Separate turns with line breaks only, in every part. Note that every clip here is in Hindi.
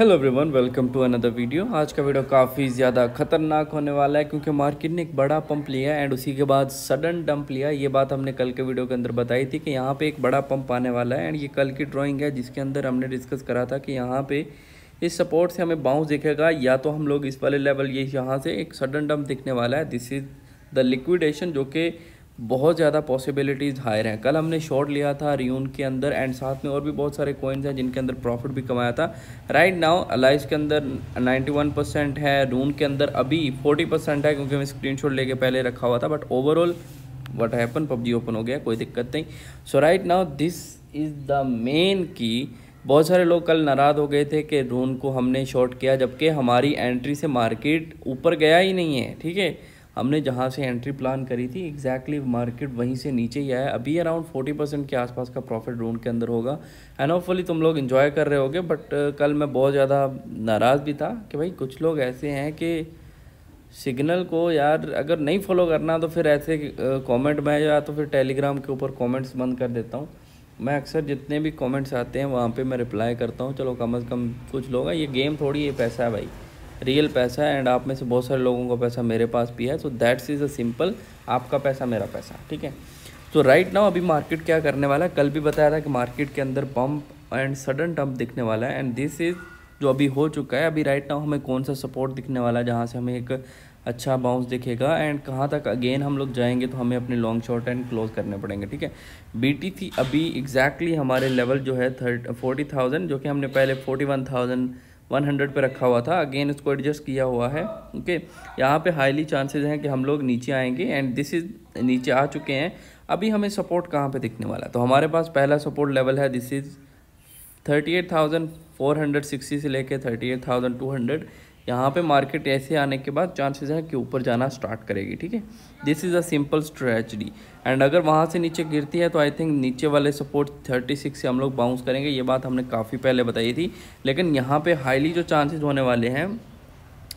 hello everyone welcome to another video आज का वीडियो काफ़ी ज़्यादा खतरनाक होने वाला है क्योंकि मार्केट ने एक बड़ा पंप लिया एंड उसी के बाद सडन डंप लिया ये बात हमने कल के वीडियो के अंदर बताई थी कि यहाँ पे एक बड़ा पंप आने वाला है एंड ये कल की ड्राइंग है जिसके अंदर हमने डिस्कस करा था कि यहाँ पे इस सपोर्ट से हमें बाउंस दिखेगा या तो हम लोग इस वाले लेवल ये यहाँ से एक सडन डंप दिखने वाला है दिस इज़ द लिक्विडेशन जो कि बहुत ज़्यादा पॉसिबिलिटीज़ हायर हैं कल हमने शॉर्ट लिया था रियून के अंदर एंड साथ में और भी बहुत सारे कॉइन्स हैं जिनके अंदर प्रॉफिट भी कमाया था राइट नाउ अलाइज के अंदर 91 परसेंट है रून के अंदर अभी 40 परसेंट है क्योंकि मैं स्क्रीनशॉट लेके पहले रखा हुआ था but overall what happen PUBG open हो गया कोई दिक्कत नहीं so right now this is the main की बहुत सारे लोग कल नाराज़ हो गए थे कि रून को हमने शॉर्ट किया जबकि हमारी एंट्री से मार्केट ऊपर गया ही नहीं है ठीक है हमने जहाँ से एंट्री प्लान करी थी एग्जैक्टली exactly मार्केट वहीं से नीचे ही आया अभी अराउंड फोर्टी परसेंट के आसपास का प्रॉफिट राउंड के अंदर होगा एंड ऑफ तुम लोग इन्जॉय कर रहे होगे बट uh, कल मैं बहुत ज़्यादा नाराज़ भी था कि भाई कुछ लोग ऐसे हैं कि सिग्नल को यार अगर नहीं फॉलो करना तो फिर ऐसे कमेंट uh, में या तो फिर टेलीग्राम के ऊपर कमेंट्स बंद कर देता हूँ मैं अक्सर जितने भी कमेंट्स आते हैं वहाँ पे मैं रिप्लाई करता हूँ चलो कम अज़ कम कुछ लोग हैं ये गेम थोड़ी ये पैसा है भाई रियल पैसा है एंड आप में से बहुत सारे लोगों का पैसा मेरे पास भी है so that's is a simple आपका पैसा मेरा पैसा ठीक है तो राइट नाउ अभी मार्केट क्या करने वाला है कल भी बताया था कि मार्केट के अंदर पम्प एंड सडन टम्प दिखने वाला है एंड दिस इज़ जो अभी हो चुका है अभी राइट नाउ हमें कौन सा सपोर्ट दिखने वाला है जहाँ से हमें एक अच्छा बाउंस दिखेगा एंड कहाँ तक अगेन हम लोग जाएंगे तो हमें अपने लॉन्ग शॉर्ट एंड क्लोज करने पड़ेंगे ठीक है बीटी थी अभी एग्जैक्टली exactly हमारे लेवल जो है थर्ट फोर्टी थाउजेंड जो कि हमने पहले फोर्टी वन थाउजेंड 100 पे रखा हुआ था अगेन इसको एडजस्ट किया हुआ है ओके यहाँ पे हाईली चांसेस हैं कि हम लोग नीचे आएंगे एंड दिस इज़ नीचे आ चुके हैं अभी हमें सपोर्ट कहाँ पे दिखने वाला है तो हमारे पास पहला सपोर्ट लेवल है this is thirty eight thousand four hundred sixty से लेके thirty eight thousand two hundred यहाँ पे मार्केट ऐसे आने के बाद चांसेस है कि ऊपर जाना स्टार्ट करेगी ठीक है this is a simple strategy and अगर वहाँ से नीचे गिरती है तो आई थिंक नीचे वाले सपोर्ट 36 से हम लोग बाउंस करेंगे ये बात हमने काफ़ी पहले बताई थी लेकिन यहाँ पर हाईली जो चांसेज होने वाले हैं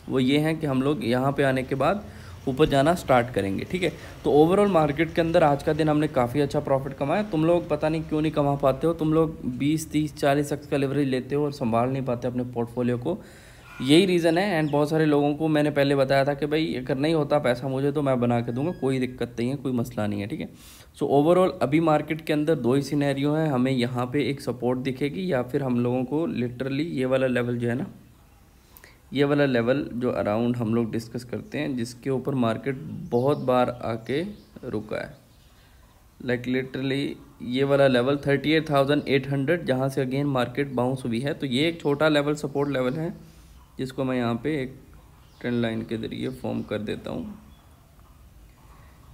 वो ये हैं कि हम लोग यहाँ पर आने के बाद ऊपर जाना स्टार्ट करेंगे ठीक है तो ओवरऑल मार्केट के अंदर आज का दिन हमने काफ़ी अच्छा प्रॉफिट कमाया तुम लोग पता नहीं क्यों नहीं कमा पाते हो तुम लोग 20 30 40 तक का लेवरेज लेते हो और संभाल नहीं पाते अपने पोर्टफोलियो को यही रीज़न है एंड बहुत सारे लोगों को मैंने पहले बताया था कि भाई अगर नहीं होता पैसा मुझे तो मैं बना के दूंगा कोई दिक्कत नहीं है कोई मसला नहीं है ठीक है सो ओवरऑल अभी मार्केट के अंदर दो ही सिनेरियो हैं हमें यहाँ पे एक सपोर्ट दिखेगी या फिर हम लोगों को लिटरली ये वाला लेवल जो है ना ये वाला लेवल जो अराउंड हम लोग डिस्कस करते हैं जिसके ऊपर मार्केट बहुत बार आके रुका है लाइक like लिटरली ये वाला level thirty eight thousand eight hundred जहाँ से अगेन मार्केट बाउंस हुई है तो ये एक छोटा लेवल सपोर्ट लेवल है जिसको मैं यहाँ पे एक ट्रेंड लाइन के ज़रिए फॉर्म कर देता हूँ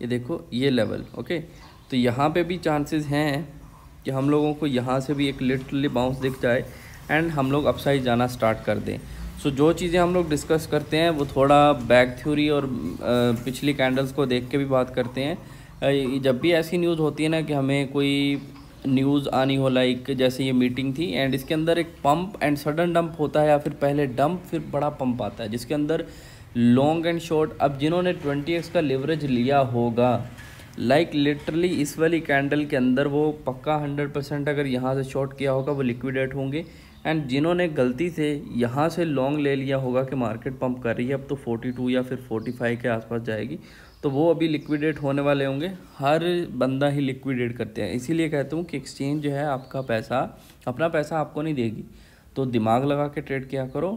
ये देखो ये लेवल ओके तो यहाँ पे भी चांसेस हैं कि हम लोगों को यहाँ से भी एक लिटरली बाउंस दिख जाए एंड हम लोग अपसाइड जाना स्टार्ट कर दें सो so, जो चीज़ें हम लोग डिस्कस करते हैं वो थोड़ा बैक थ्योरी और पिछली कैंडल्स को देख के भी बात करते हैं जब भी ऐसी न्यूज़ होती है ना कि हमें कोई न्यूज़ आनी हो लाइक जैसे ये मीटिंग थी एंड इसके अंदर एक पंप एंड सडन डंप होता है या फिर पहले डंप फिर बड़ा पंप आता है जिसके अंदर लॉन्ग एंड शॉर्ट अब जिन्होंने ट्वेंटी एक्स का लेवरेज लिया होगा लाइक like लिटरली इस वाली कैंडल के अंदर वो पक्का हंड्रेड परसेंट अगर यहाँ से शॉर्ट किया होगा वो लिक्विडेट होंगे एंड जिन्होंने गलती से यहाँ से लॉन्ग ले लिया होगा कि मार्केट पंप कर रही है अब तो 42 या फिर 45 के आसपास जाएगी तो वो अभी लिक्विडेट होने वाले होंगे हर बंदा ही लिक्विडेट करते हैं इसीलिए कहता हूँ कि एक्सचेंज जो है आपका पैसा अपना पैसा आपको नहीं देगी तो दिमाग लगा के ट्रेड किया करो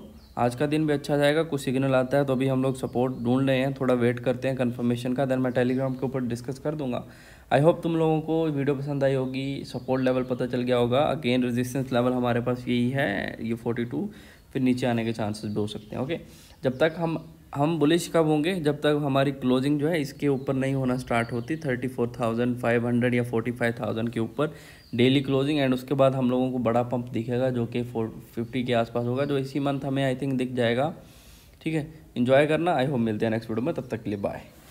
आज का दिन भी अच्छा जाएगा कुछ सिग्नल आता है तो अभी हम लोग सपोर्ट ढूंढ रहे हैं थोड़ा वेट करते हैं कंफर्मेशन का देन मैं टेलीग्राम के ऊपर डिस्कस कर दूंगा आई होप तुम लोगों को वीडियो पसंद आई होगी सपोर्ट लेवल पता चल गया होगा अगेन रेजिस्टेंस लेवल हमारे पास यही है ये फोर्टी टू फिर नीचे आने के चांसेस भी हो सकते हैं ओके जब तक हम हम बुलिश कब होंगे जब तक हमारी क्लोजिंग जो है इसके ऊपर नहीं होना स्टार्ट होती thirty four thousand five hundred या फोर्टी फाइव थाउजेंड के ऊपर डेली क्लोजिंग एंड उसके बाद हम लोगों को बड़ा पंप दिखेगा जो कि फोर फिफ्टी के आसपास होगा जो इसी मंथ हमें आई थिंक दिख जाएगा ठीक है इन्जॉय करना आई होप मिलते हैं नेक्स्ट वीडियो में तब तक के लिए बाय